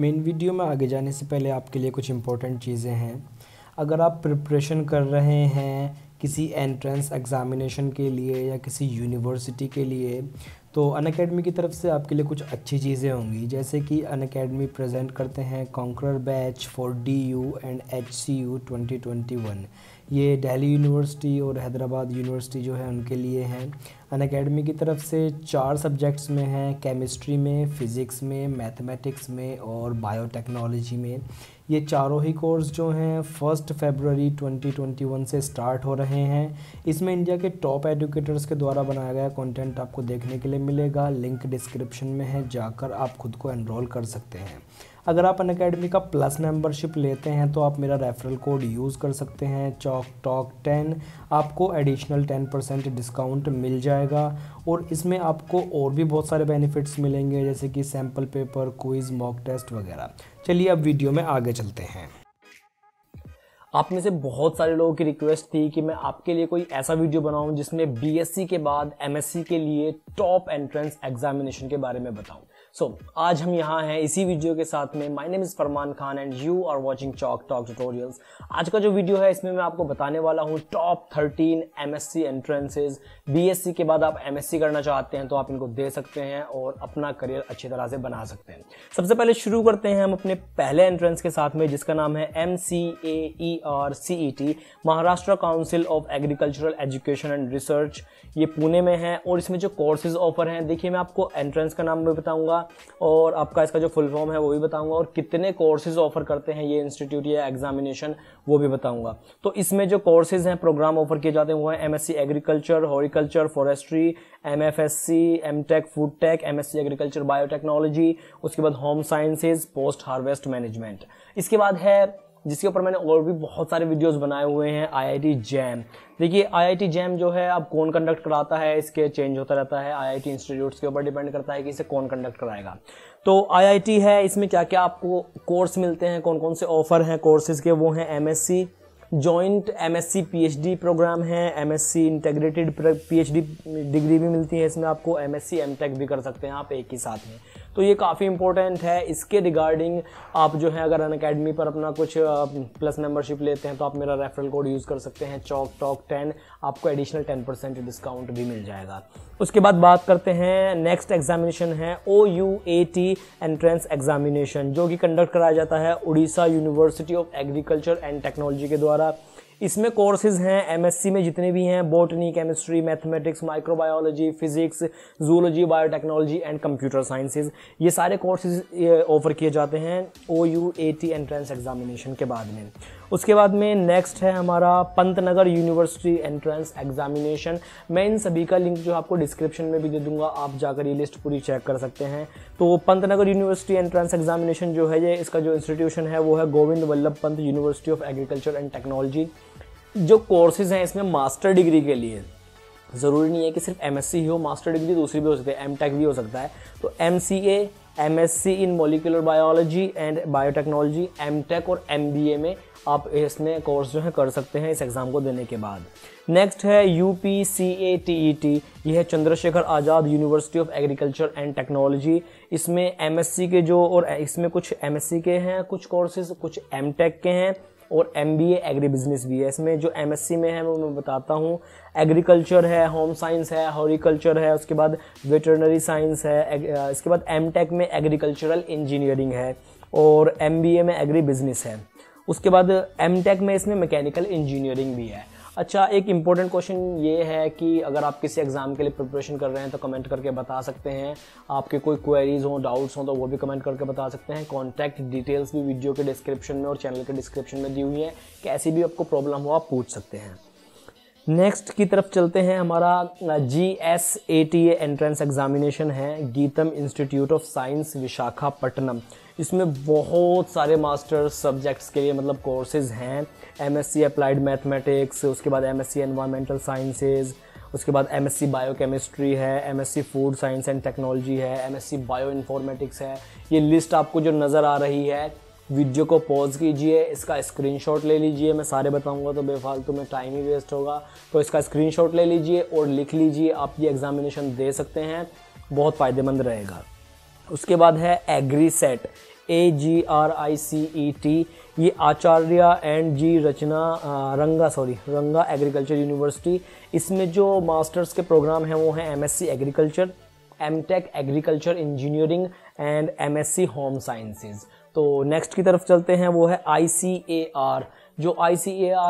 main video में आगे जाने से पहले आपके लिए कुछ इंपॉर्टेंट चीज़ें हैं अगर आप प्रिपरेशन कर रहे हैं किसी एंट्रेंस एग्ज़ामिनेशन के लिए या किसी यूनिवर्सिटी के लिए तो अन की तरफ से आपके लिए कुछ अच्छी चीज़ें होंगी जैसे कि अन अकेडमी प्रजेंट करते हैं conquer batch for D U and H C U twenty twenty one ये दिल्ली यूनिवर्सिटी और हैदराबाद यूनिवर्सिटी जो है उनके लिए हैं अन अकेडमी की तरफ से चार सब्जेक्ट्स में हैं केमिस्ट्री में फ़िज़िक्स में मैथमेटिक्स में और बायोटेक्नोलॉजी में ये चारों ही कोर्स जो हैं फर्स्ट फेबररी 2021 से स्टार्ट हो रहे हैं इसमें इंडिया के टॉप एडुकेटर्स के द्वारा बनाया गया कंटेंट आपको देखने के लिए मिलेगा लिंक डिस्क्रिप्शन में है जाकर आप खुद को एनरोल कर सकते हैं अगर आप अन अकेडमी का प्लस मेंबरशिप लेते हैं तो आप मेरा रेफरल कोड यूज़ कर सकते हैं चॉक टॉक टेन आपको एडिशनल टेन परसेंट डिस्काउंट मिल जाएगा और इसमें आपको और भी बहुत सारे बेनिफिट्स मिलेंगे जैसे कि sample paper quiz mock test वगैरह चलिए अब वीडियो में आगे चलते हैं आप में से बहुत सारे लोगों की रिक्वेस्ट थी कि मैं आपके लिए कोई ऐसा वीडियो बनाऊं जिसमें बीएससी के बाद एमएससी के लिए टॉप एंट्रेंस एग्जामिनेशन के बारे में बताऊं सो so, आज हम यहाँ हैं इसी वीडियो के साथ में my name is Farman Khan and you are watching chalk talk tutorials आज का जो वीडियो है इसमें मैं आपको बताने वाला हूँ top S MSc entrances BSc के बाद आप एमएससी करना चाहते हैं तो आप इनको दे सकते हैं और अपना करियर अच्छी तरह से बना सकते हैं सबसे पहले शुरू करते हैं हम अपने पहले एंट्रेंस के साथ में जिसका नाम है M C A E R C E T Maharashtra council of agricultural education and research ये पुणे में है और इसमें जो कोर्सेज ऑफर हैं देखिए मैं आपको एंट्रेंस का नाम भी बताऊंगा बताऊंगा और आपका इसका जो फुल फॉर्म है वो भी बताऊंगा और कितने कोर्सेज ऑफर करते हैं ये इंस्टीट्यूट या एग्जामिनेशन वो भी बताऊंगा तो इसमें जो कोर्सेज हैं प्रोग्राम ऑफर किए जाते हैं वो हैं MSc agriculture horticulture forestry M tech food tech C agriculture biotechnology उसके बाद home sciences post harvest management इसके बाद है जिसके ऊपर मैंने और भी बहुत सारे वीडियोस बनाए हुए हैं आईआईटी जैम देखिए आईआईटी जैम जो है अब कौन कंडक्ट कराता है इसके चेंज होता रहता है आईआईटी इंस्टीट्यूट्स के ऊपर डिपेंड करता है कि इसे कौन कंडक्ट कराएगा तो आईआईटी है इसमें क्या क्या आपको कोर्स मिलते हैं कौन कौन से ऑफर हैं कोर्सेज के वो हैं M S C joint H D program है M S C integrated P H D degree भी मिलती है इसमें आपको M S C M tech भी कर सकते हैं आप एक ही साथ में तो ये काफ़ी इंपॉर्टेंट है इसके रिगार्डिंग आप जो है अगर अन अकेडमी पर अपना कुछ प्लस मेम्बरशिप लेते हैं तो आप मेरा रेफरल कोड यूज़ कर सकते हैं चौक टॉक टेन आपको एडिशनल टेन परसेंट डिस्काउंट भी मिल जाएगा उसके बाद बात करते हैं नेक्स्ट एग्जामिनेशन है O U A T entrance examination जो कि कंडक्ट कराया जाता है Orissa university of agriculture and technology के द्वारा इसमें कोर्सेज हैं एमएससी में जितने भी हैं botany chemistry mathematics microbiology physics zoology biotechnology and computer sciences ये सारे कोर्सेज ऑफर किए जाते हैं O U A T entrance examination के बाद में उसके बाद में नेक्स्ट है हमारा पंतनगर यूनिवर्सिटी एंट्रेंस एग्जामिनेशन मैं इन सभी का लिंक जो आपको डिस्क्रिप्शन में भी दे दूंगा आप जाकर ये लिस्ट पूरी चेक कर सकते हैं तो पंतनगर यूनिवर्सिटी एंट्रेंस एग्जामिनेशन जो है ये इसका जो इंस्टीट्यूशन है वो है Govind Vallabh Pant university of agriculture and technology जो कोर्सेज़ हैं इसमें मास्टर डिग्री के लिए ज़रूरी नहीं है कि सिर्फ एम ही हो मास्टर डिग्री दूसरी भी हो सकती है एम भी हो सकता है तो M C A M S C in molecular biology and biotechnology M tech और एम बी ए में आप इसमें कोर्स जो है कर सकते हैं इस एग्ज़ाम को देने के बाद नेक्स्ट है U P C A T E T यह है Chandrashekhar Azad university of agriculture and technology इसमें एम एस सी के जो और इसमें कुछ एम एस सी के हैं कुछ कोर्सेज कुछ एम टेक के हैं और एम बी एग्री बिजनेस भी है इसमें जो एम एस सी में है वो मैं बताता हूँ एग्रीकल्चर है होम साइंस है हॉरिकल्चर है उसके बाद वेटरनरी साइंस है इसके बाद एम टेक में एग्रीकल्चरल इंजीनियरिंग है और एम बी ए में एग्री बिजनेस है उसके बाद एम टेक में इसमें मैकेनिकल इंजीनियरिंग भी है अच्छा एक इम्पोर्टेंट क्वेश्चन ये है कि अगर आप किसी एग्ज़ाम के लिए प्रिपरेशन कर रहे हैं तो कमेंट करके बता सकते हैं आपके कोई क्वेरीज हो डाउट्स हों तो वो भी कमेंट करके बता सकते हैं कॉन्टैक्ट डिटेल्स भी वीडियो के डिस्क्रिप्शन में और चैनल के डिस्क्रिप्शन में दी हुई है कैसी भी आपको प्रॉब्लम हो आप पूछ सकते हैं नेक्स्ट की तरफ चलते हैं हमारा G S A T A entrance examination है Gitam institute of science Visakhapatnam इसमें बहुत सारे मास्टर्स सब्जेक्ट्स के लिए मतलब कोर्सेज हैं M S C applied mathematics उसके बाद M S C environmental sciences उसके बाद M S C biochemistry है M S C food science and technology है M S C bioinformatics है ये लिस्ट आपको जो नज़र आ रही है वीडियो को पॉज कीजिए इसका शॉट ले लीजिए मैं सारे बताऊंगा तो बेफालतू में टाइम ही वेस्ट होगा तो इसका शॉट ले लीजिए और लिख लीजिए आप ये एग्ज़ामिनेशन दे सकते हैं बहुत फ़ायदेमंद रहेगा उसके बाद है agri set A G R I C E T ये आचार्य एंड जी रचना रंगा सॉरी रंगा एग्रीकल्चर यूनिवर्सिटी इसमें जो मास्टर्स के प्रोग्राम हैं वो हैं M S C agriculture M tech agriculture engineering and M S C home sciences तो नेक्स्ट की तरफ चलते हैं वो है आई सी ए आर जो आई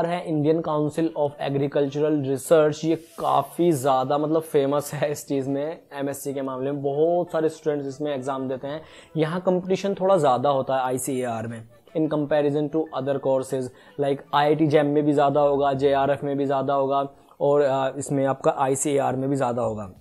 है Indian council of agricultural research ये काफ़ी ज़्यादा मतलब फेमस है इस चीज़ में एम के मामले में बहुत सारे स्टूडेंट्स इसमें एग्ज़ाम देते हैं यहाँ कंपटीशन थोड़ा ज़्यादा होता है आई में in comparison to other courses like I I JAM में भी ज़्यादा होगा जे में भी ज़्यादा होगा और इसमें आपका आई में भी ज़्यादा होगा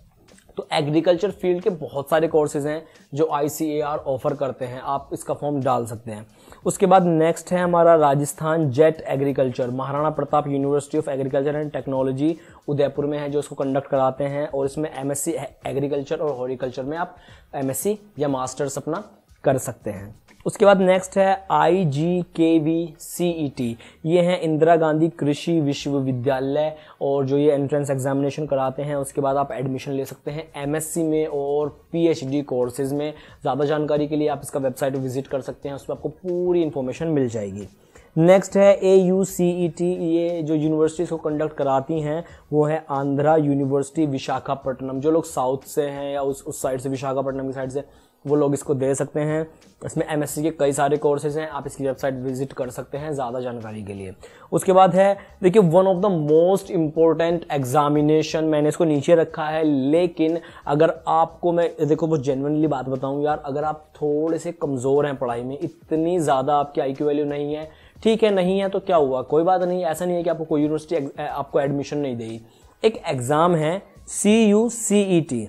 तो एग्रीकल्चर फील्ड के बहुत सारे कोर्सेज हैं जो आई ऑफर करते हैं आप इसका फॉर्म डाल सकते हैं उसके बाद नेक्स्ट है हमारा Rajasthan JET agriculture Maharana Pratap university of agriculture and technology Udaipur में है जो इसको कंडक्ट कराते हैं और इसमें एम एग्रीकल्चर और हॉर्टिकल्चर में आप एम या मास्टर्स अपना कर सकते हैं उसके बाद नेक्स्ट है आई जी के वी सी ई टी ये हैं इंदिरा गांधी कृषि विश्वविद्यालय और जो ये एंट्रेंस एग्जामिनेशन कराते हैं उसके बाद आप एडमिशन ले सकते हैं एम एस सी में और पी एच डी कोर्सेज में ज़्यादा जानकारी के लिए आप इसका वेबसाइट विजिट कर सकते हैं उसमें आपको पूरी इन्फॉर्मेशन मिल जाएगी नेक्स्ट है ए यू सी ई टी ये जो यूनिवर्सिटीज़ को कंडक्ट कराती हैं वो है आंध्रा यूनिवर्सिटी विशाखापट्टनम जो लोग साउथ से हैं या उस उस साइड से विशाखापट्टनम की साइड से वो लोग इसको दे सकते हैं इसमें एम के कई सारे कोर्सेज हैं आप इसकी वेबसाइट विजिट कर सकते हैं ज़्यादा जानकारी के लिए उसके बाद है देखिए one of the most important examination मैंने इसको नीचे रखा है लेकिन अगर आपको मैं देखो बहुत जेनवनली बात बताऊँ यार अगर आप थोड़े से कमज़ोर हैं पढ़ाई में इतनी ज़्यादा आपकी आई वैल्यू नहीं है ठीक है नहीं है तो क्या हुआ कोई बात नहीं ऐसा नहीं है कि आपको कोई यूनिवर्सिटी आपको एडमिशन नहीं देगी एक एग्ज़ाम है C U C E T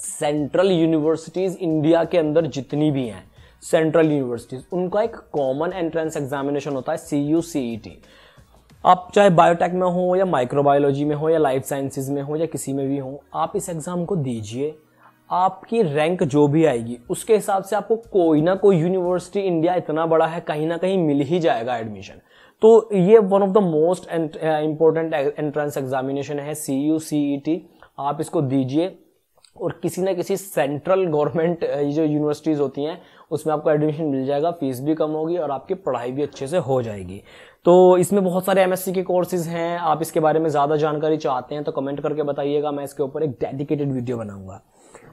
central universities India के अंदर जितनी भी हैं सेंट्रल यूनिवर्सिटीज़ उनका एक कॉमन एंट्रेंस एग्जामिनेशन होता है C U C E T आप चाहे बायोटेक में हो या माइक्रोबायोलॉजी में हो या लाइफ साइंसेज में हो या किसी में भी हो आप इस एग्ज़ाम को दीजिए आपकी रैंक जो भी आएगी उसके हिसाब से आपको कोई ना कोई यूनिवर्सिटी इंडिया इतना बड़ा है कहीं ना कहीं मिल ही जाएगा एडमिशन तो ये one of the most important entrance examination है C U C E T आप इसको दीजिए और किसी ना किसी सेंट्रल गवर्नमेंट ये जो यूनिवर्सिटीज़ होती हैं उसमें आपको एडमिशन मिल जाएगा फीस भी कम होगी और आपकी पढ़ाई भी अच्छे से हो जाएगी तो इसमें बहुत सारे एमएससी के कोर्सेज हैं आप इसके बारे में ज़्यादा जानकारी चाहते हैं तो कमेंट करके बताइएगा मैं इसके ऊपर एक डेडिकेटेड वीडियो बनाऊंगा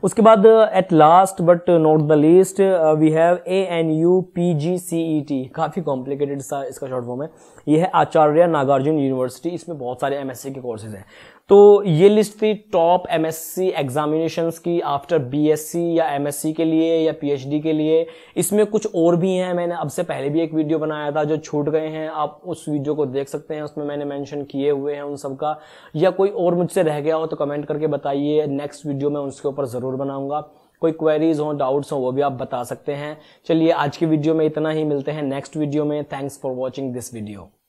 उसके बाद at last but not the least we have a N U P G C E T काफ़ी कॉम्प्लिकेटेड सा इसका शॉर्ट फॉर्म है ये है आचार्य नागार्जुन यूनिवर्सिटी इसमें बहुत सारे एम के कोर्सेज हैं तो ये लिस्ट थी टॉप एमएससी एग्जामिनेशंस की आफ्टर बीएससी या एमएससी के लिए या पीएचडी के लिए इसमें कुछ और भी हैं मैंने अब से पहले भी एक वीडियो बनाया था जो छूट गए हैं आप उस वीडियो को देख सकते हैं उसमें मैंने मेंशन किए हुए हैं उन सब का या कोई और मुझसे रह गया हो तो कमेंट करके बताइए नेक्स्ट वीडियो मैं उसके ऊपर ज़रूर बनाऊंगा कोई क्वेरीज हो डाउट्स हो वो भी आप बता सकते हैं चलिए आज की वीडियो में इतना ही मिलते हैं नेक्स्ट वीडियो में thanks for watching this video